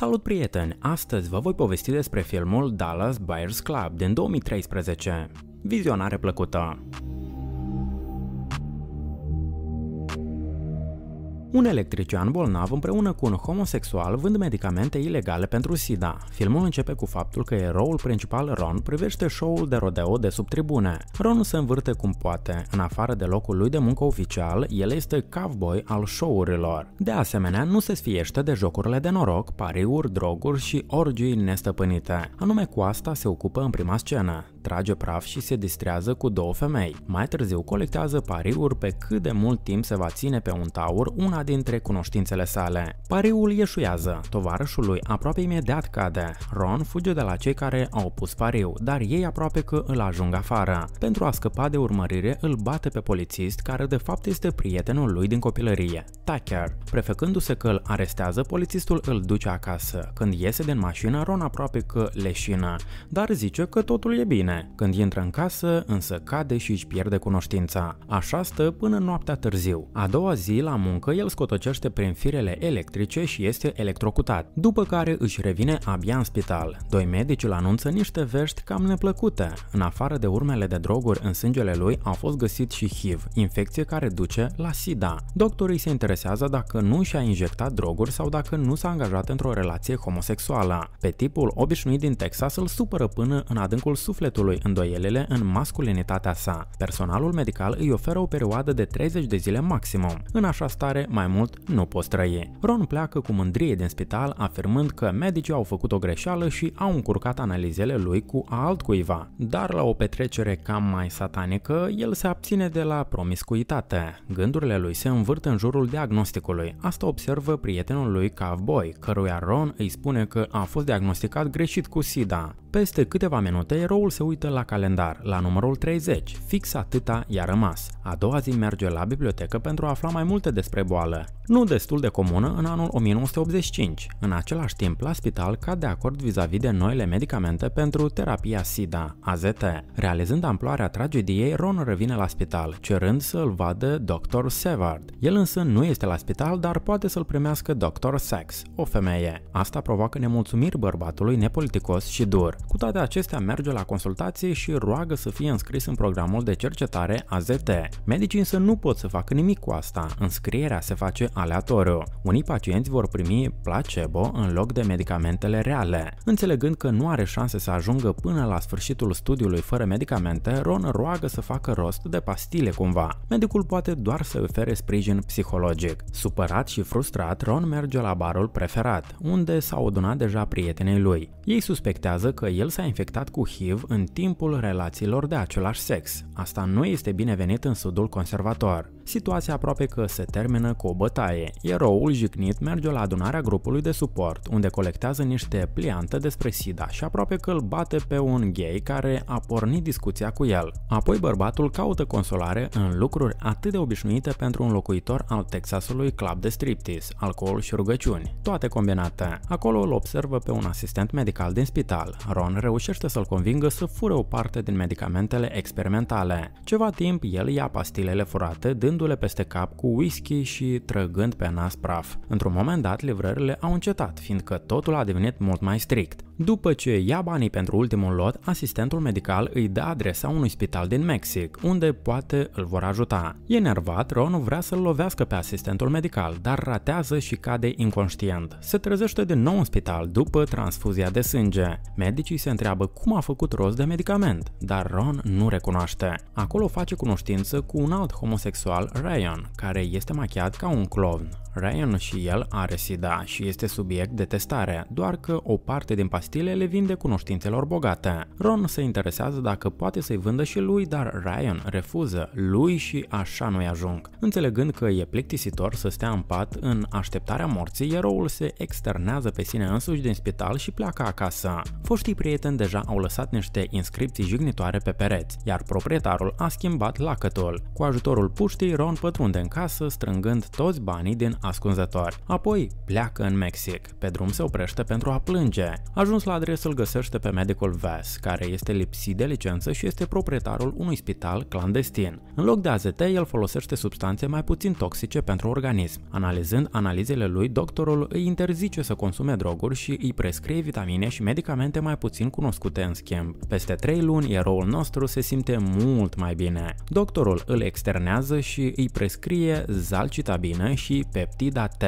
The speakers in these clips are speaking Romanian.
Salut prieteni! Astăzi vă voi povesti despre filmul Dallas Buyers Club din 2013. Vizionare plăcută! Un electrician bolnav împreună cu un homosexual vând medicamente ilegale pentru SIDA. Filmul începe cu faptul că eroul principal Ron privește show-ul de rodeo de sub tribune. Ron se învârte cum poate, în afară de locul lui de muncă oficial, el este cowboy al show-urilor. De asemenea, nu se sfiește de jocurile de noroc, pariuri, droguri și orgii nestăpânite. Anume cu asta se ocupă în prima scenă trage praf și se distrează cu două femei. Mai târziu colectează pariuri pe cât de mult timp se va ține pe un taur una dintre cunoștințele sale. Pariul ieșuiază, tovarășul lui aproape imediat cade. Ron fuge de la cei care au pus pariu, dar ei aproape că îl ajung afară. Pentru a scăpa de urmărire îl bate pe polițist care de fapt este prietenul lui din copilărie, Tucker. Prefăcându-se că îl arestează, polițistul îl duce acasă. Când iese din mașină, Ron aproape că leșină, dar zice că totul e bine bine. Când intră în casă, însă cade și își pierde cunoștința. Așa stă până noaptea târziu. A doua zi, la muncă, el scotocește prin firele electrice și este electrocutat, după care își revine abia în spital. Doi medici îl anunță niște vești cam neplăcute. În afară de urmele de droguri în sângele lui, a fost găsit și HIV, infecție care duce la SIDA. Doctorii se interesează dacă nu și-a injectat droguri sau dacă nu s-a angajat într-o relație homosexuală. Pe tipul obișnuit din Texas îl supără până în adâncul sufletului pacientului îndoielile în masculinitatea sa. Personalul medical îi oferă o perioadă de 30 de zile maximum. În așa stare, mai mult nu poți trăi. Ron pleacă cu mândrie din spital, afirmând că medicii au făcut o greșeală și au încurcat analizele lui cu altcuiva. Dar la o petrecere cam mai satanică, el se abține de la promiscuitate. Gândurile lui se învârt în jurul diagnosticului. Asta observă prietenul lui Cowboy, căruia Ron îi spune că a fost diagnosticat greșit cu SIDA. Peste câteva minute, eroul se uită la calendar, la numărul 30, fix atâta i-a rămas. A doua zi merge la bibliotecă pentru a afla mai multe despre boală, nu destul de comună în anul 1985. În același timp, la spital cad de acord vis-a-vis -vis de noile medicamente pentru terapia SIDA, AZT. Realizând amploarea tragediei, Ron revine la spital, cerând să-l vadă Dr. Sevard. El însă nu este la spital, dar poate să-l primească Dr. Sex, o femeie. Asta provoacă nemulțumiri bărbatului nepoliticos și dur. Cu toate acestea, merge la consultare documentație și roagă să fie înscris în programul de cercetare AZT. Medicii însă nu pot să facă nimic cu asta, înscrierea se face aleatoriu. Unii pacienți vor primi placebo în loc de medicamentele reale. Înțelegând că nu are șanse să ajungă până la sfârșitul studiului fără medicamente, Ron roagă să facă rost de pastile cumva. Medicul poate doar să ofere sprijin psihologic. Supărat și frustrat, Ron merge la barul preferat, unde s-au adunat deja prietenii lui. Ei suspectează că el s-a infectat cu HIV în timpul relațiilor de același sex. Asta nu este binevenit în sudul conservator. Situația aproape că se termină cu o bătaie. Eroul jignit merge la adunarea grupului de suport, unde colectează niște pliante despre SIDA și aproape că îl bate pe un gay care a pornit discuția cu el. Apoi bărbatul caută consolare în lucruri atât de obișnuite pentru un locuitor al Texasului club de striptease, alcool și rugăciuni, toate combinate. Acolo îl observă pe un asistent medical din spital. Ron reușește să-l convingă să fure o parte din medicamentele experimentale. Ceva timp, el ia pastilele furate, dând dăindu-le peste cap cu whisky și trăgând pe nas praf. Într-un moment dat, livrările au încetat, fiindcă totul a devenit mult mai strict. După ce ia banii pentru ultimul lot, asistentul medical îi dă adresa unui spital din Mexic, unde poate îl vor ajuta. Enervat, Ron vrea să-l lovească pe asistentul medical, dar ratează și cade inconștient. Se trezește de nou în spital după transfuzia de sânge. Medicii se întreabă cum a făcut rost de medicament, dar Ron nu recunoaște. Acolo face cunoștință cu un alt homosexual, Ryan, care este machiat ca un clown. Ryan și el are SIDA și este subiect de testare, doar că o parte din pacienți pastile le vinde cunoștințelor bogate. Ron se interesează dacă poate să-i vândă și lui, dar Ryan refuză, lui și așa nu-i ajung. Înțelegând că e plictisitor să stea în pat în așteptarea morții, eroul se externează pe sine însuși din spital și pleacă acasă. Foștii prieteni deja au lăsat niște inscripții jignitoare pe pereți, iar proprietarul a schimbat lacătul. Cu ajutorul puștii, Ron pătrunde în casă, strângând toți banii din ascunzători. Apoi pleacă în Mexic. Pe drum se oprește pentru a plânge. Ajuns răspuns la adresă îl găsește pe medicul Vass, care este lipsit de licență și este proprietarul unui spital clandestin. În loc de AZT, el folosește substanțe mai puțin toxice pentru organism. Analizând analizele lui, doctorul îi interzice să consume droguri și îi prescrie vitamine și medicamente mai puțin cunoscute în schimb. Peste 3 luni, eroul nostru se simte mult mai bine. Doctorul îl externează și îi prescrie zalcitabină și peptida T.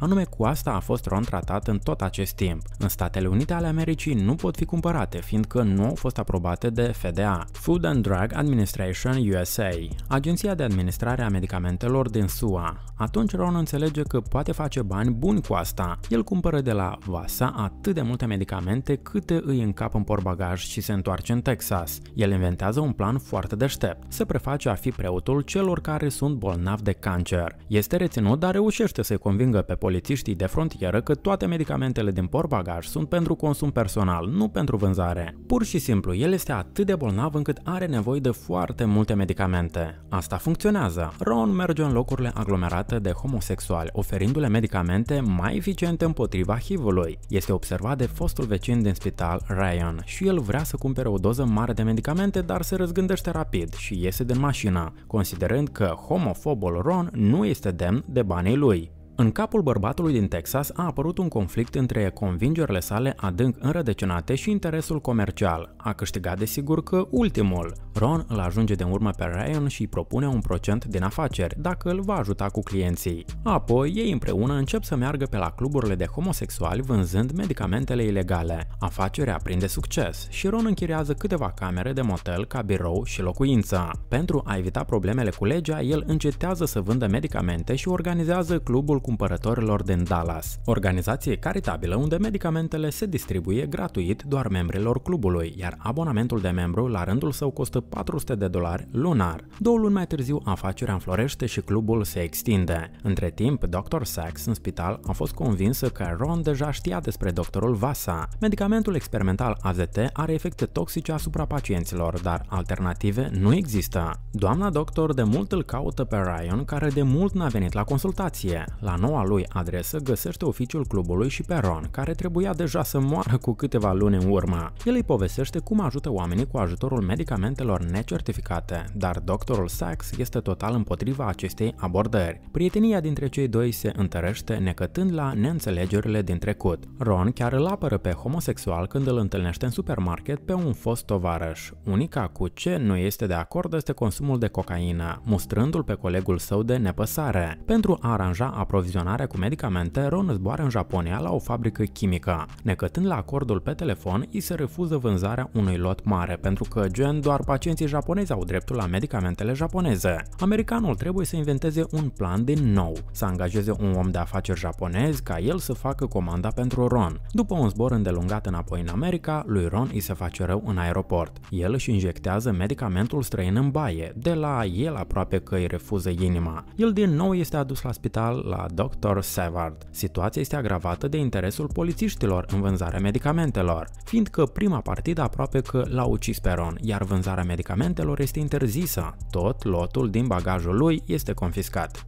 Anume cu asta a fost Ron tratat în tot acest timp. În Statele Unite ale Americii nu pot fi cumpărate, fiindcă nu au fost aprobate de FDA, Food and Drug Administration USA, agenția de administrare a medicamentelor din SUA. Atunci Ron înțelege că poate face bani buni cu asta. El cumpără de la Vasa atât de multe medicamente câte îi încap în porbagaj și se întoarce în Texas. El inventează un plan foarte deștept, se preface a fi preotul celor care sunt bolnavi de cancer. Este reținut, dar reușește să-i convingă pe polițiștii de frontieră că toate medicamentele din porbagaj sunt pentru consum personal, nu pentru vânzare. Pur și simplu, el este atât de bolnav încât are nevoie de foarte multe medicamente. Asta funcționează. Ron merge în locurile aglomerate de homosexuali, oferindu-le medicamente mai eficiente împotriva HIV-ului. Este observat de fostul vecin din spital, Ryan, și el vrea să cumpere o doză mare de medicamente, dar se răzgândește rapid și iese din mașină, considerând că homofobul Ron nu este demn de banii lui. În capul bărbatului din Texas a apărut un conflict între convingerile sale adânc înrădăcinate și interesul comercial. A câștigat desigur că ultimul. Ron îl ajunge de urmă pe Ryan și îi propune un procent din afaceri, dacă îl va ajuta cu clienții. Apoi, ei împreună încep să meargă pe la cluburile de homosexuali vânzând medicamentele ilegale. Afacerea prinde succes și Ron închiriază câteva camere de motel ca birou și locuință. Pentru a evita problemele cu legea, el încetează să vândă medicamente și organizează clubul cumpărătorilor din Dallas, organizație caritabilă unde medicamentele se distribuie gratuit doar membrilor clubului, iar abonamentul de membru la rândul său costă 400 de dolari lunar. Două luni mai târziu afacerea înflorește și clubul se extinde. Între timp, Dr. Sachs în spital a fost convinsă că Ron deja știa despre doctorul Vasa. Medicamentul experimental AZT are efecte toxice asupra pacienților, dar alternative nu există. Doamna doctor de mult îl caută pe Ryan, care de mult n-a venit la consultație. La la noua lui adresă găsește oficiul clubului și pe Ron, care trebuia deja să moară cu câteva luni în urmă. El îi povestește cum ajută oamenii cu ajutorul medicamentelor necertificate, dar doctorul Sachs este total împotriva acestei abordări. Prietenia dintre cei doi se întărește necătând la neînțelegerile din trecut. Ron chiar îl apără pe homosexual când îl întâlnește în supermarket pe un fost tovarăș. Unica cu ce nu este de acord este consumul de cocaină, mustrându-l pe colegul său de nepăsare, pentru a aranja aprovizionarea aprovizionare cu medicamente, Ron zboară în Japonia la o fabrică chimică. Necătând la acordul pe telefon, îi se refuză vânzarea unui lot mare, pentru că, gen, doar pacienții japonezi au dreptul la medicamentele japoneze. Americanul trebuie să inventeze un plan din nou, să angajeze un om de afaceri japonez ca el să facă comanda pentru Ron. După un zbor îndelungat înapoi în America, lui Ron îi se face rău în aeroport. El își injectează medicamentul străin în baie, de la el aproape că îi refuză inima. El din nou este adus la spital la Dr. Savard. Situația este agravată de interesul polițiștilor în vânzarea medicamentelor, fiindcă prima partidă aproape că l-a ucis pe Ron, iar vânzarea medicamentelor este interzisă. Tot lotul din bagajul lui este confiscat.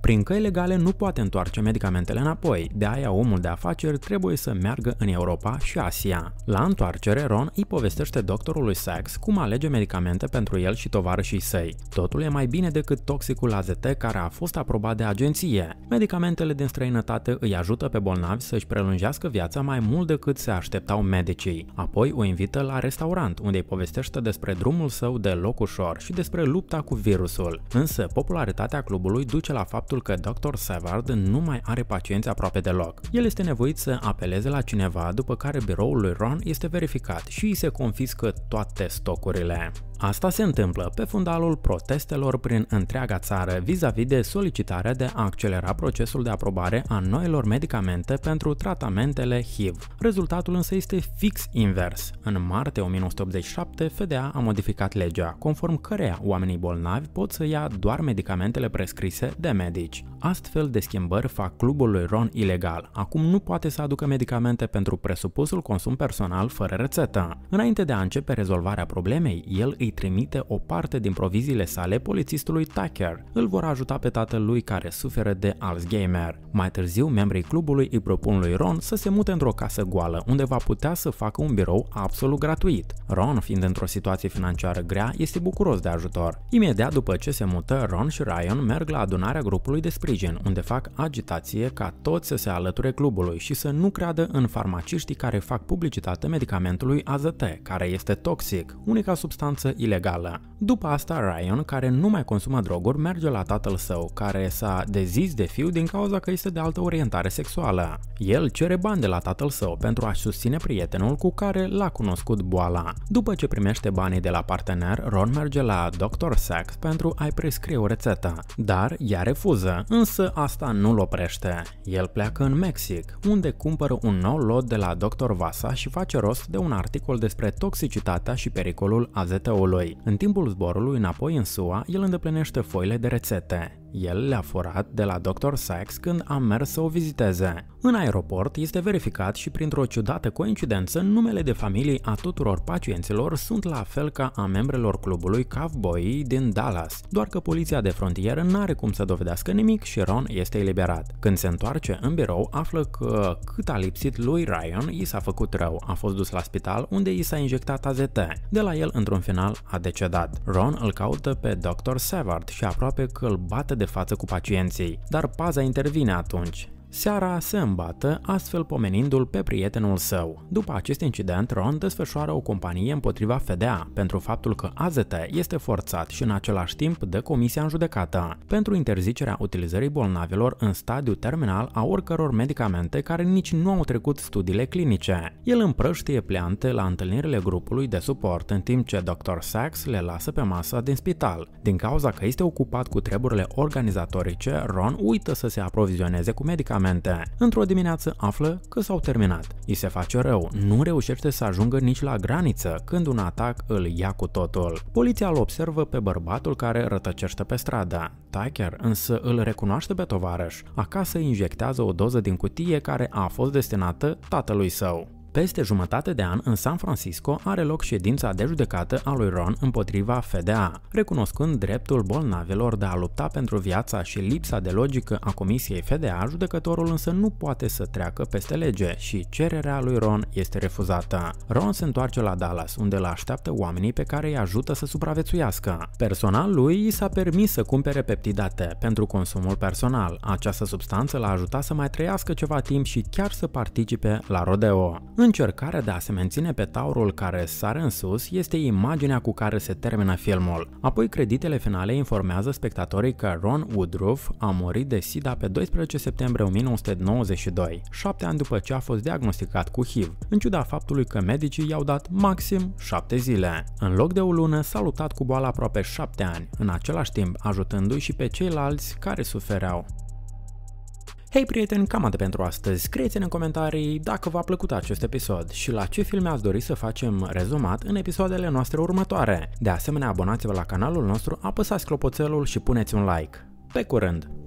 Prin căi legale nu poate întoarce medicamentele înapoi, de aia omul de afaceri trebuie să meargă în Europa și Asia. La întoarcere, Ron îi povestește doctorului Sachs cum alege medicamente pentru el și tovarășii săi. Totul e mai bine decât toxicul AZT care a fost aprobat de agenție. Medicamentele din străinătate îi ajută pe bolnavi să-și prelungească viața mai mult decât se așteptau medicii. Apoi o invită la restaurant, unde îi povestește despre drumul său de loc ușor și despre lupta cu virusul. Însă, popularitatea clubului duce la fapt faptul că Dr. Savard nu mai are pacienți aproape deloc. El este nevoit să apeleze la cineva, după care biroul lui Ron este verificat și îi se confiscă toate stocurile. Asta se întâmplă pe fundalul protestelor prin întreaga țară vis-a-vis -vis de solicitarea de a accelera procesul de aprobare a noilor medicamente pentru tratamentele HIV. Rezultatul însă este fix invers. În martie 1987, FDA a modificat legea, conform căreia oamenii bolnavi pot să ia doar medicamentele prescrise de medici. Astfel de schimbări fac clubul lui Ron ilegal. Acum nu poate să aducă medicamente pentru presupusul consum personal fără rețetă. Înainte de a începe rezolvarea problemei, el îi îi trimite o parte din proviziile sale polițistului Tucker. Îl vor ajuta pe tatăl lui care suferă de Alzheimer. Mai târziu, membrii clubului îi propun lui Ron să se mute într-o casă goală, unde va putea să facă un birou absolut gratuit. Ron, fiind într-o situație financiară grea, este bucuros de ajutor. Imediat după ce se mută, Ron și Ryan merg la adunarea grupului de sprijin, unde fac agitație ca toți să se alăture clubului și să nu creadă în farmaciștii care fac publicitate medicamentului AZT, care este toxic, unica substanță ilegală. După asta, Ryan, care nu mai consumă droguri, merge la tatăl său, care s-a dezis de fiu din cauza că este de altă orientare sexuală. El cere bani de la tatăl său pentru a-și susține prietenul cu care l-a cunoscut boala. După ce primește banii de la partener, Ron merge la Dr. Sex pentru a-i prescrie o rețetă, dar ea refuză, însă asta nu-l oprește. El pleacă în Mexic, unde cumpără un nou lot de la Dr. Vasa și face rost de un articol despre toxicitatea și pericolul azt zborului. În timpul zborului înapoi în SUA, el îndeplinește foile de rețete. El le-a furat de la Dr. Sachs când a mers să o viziteze. În aeroport este verificat și printr-o ciudată coincidență numele de familie a tuturor pacienților sunt la fel ca a membrelor clubului Cowboy din Dallas, doar că poliția de frontieră n-are cum să dovedească nimic și Ron este eliberat. Când se întoarce în birou, află că cât a lipsit lui Ryan, i s-a făcut rău, a fost dus la spital unde i s-a injectat AZT. De la el, într-un final, a decedat. Ron îl caută pe Dr. Savard și aproape că îl bate de față cu pacienții, dar paza intervine atunci. Seara se îmbată, astfel pomenindu-l pe prietenul său. După acest incident, Ron desfășoară o companie împotriva FDA pentru faptul că AZT este forțat și în același timp de comisia în judecată pentru interzicerea utilizării bolnavilor în stadiu terminal a oricăror medicamente care nici nu au trecut studiile clinice. El împrăștie pleante la întâlnirile grupului de suport, în timp ce Dr. Sachs le lasă pe masă din spital. Din cauza că este ocupat cu treburile organizatorice, Ron uită să se aprovizioneze cu medicamente evenimente. Într-o dimineață află că s-au terminat. I se face rău, nu reușește să ajungă nici la graniță când un atac îl ia cu totul. Poliția îl observă pe bărbatul care rătăcește pe stradă. Tiger însă îl recunoaște pe tovarăș. Acasă injectează o doză din cutie care a fost destinată tatălui său peste jumătate de an în San Francisco are loc ședința de judecată a lui Ron împotriva FDA, recunoscând dreptul bolnavilor de a lupta pentru viața și lipsa de logică a Comisiei FDA, judecătorul însă nu poate să treacă peste lege și cererea lui Ron este refuzată. Ron se întoarce la Dallas, unde îl așteaptă oamenii pe care îi ajută să supraviețuiască. Personal lui i s-a permis să cumpere peptidate pentru consumul personal. Această substanță l-a ajutat să mai trăiască ceva timp și chiar să participe la rodeo. În Încercarea de a se menține pe taurul care sare în sus este imaginea cu care se termină filmul. Apoi, creditele finale informează spectatorii că Ron Woodruff a murit de SIDA pe 12 septembrie 1992, șapte ani după ce a fost diagnosticat cu HIV, în ciuda faptului că medicii i-au dat maxim șapte zile. În loc de o lună, s-a luptat cu boala aproape șapte ani, în același timp ajutându-i și pe ceilalți care sufereau. Hei prieteni, cam atât pentru astăzi. Scrieți-ne în comentarii dacă v-a plăcut acest episod și la ce filme ați dori să facem rezumat în episoadele noastre următoare. De asemenea, abonați-vă la canalul nostru, apăsați clopoțelul și puneți un like. Pe curând!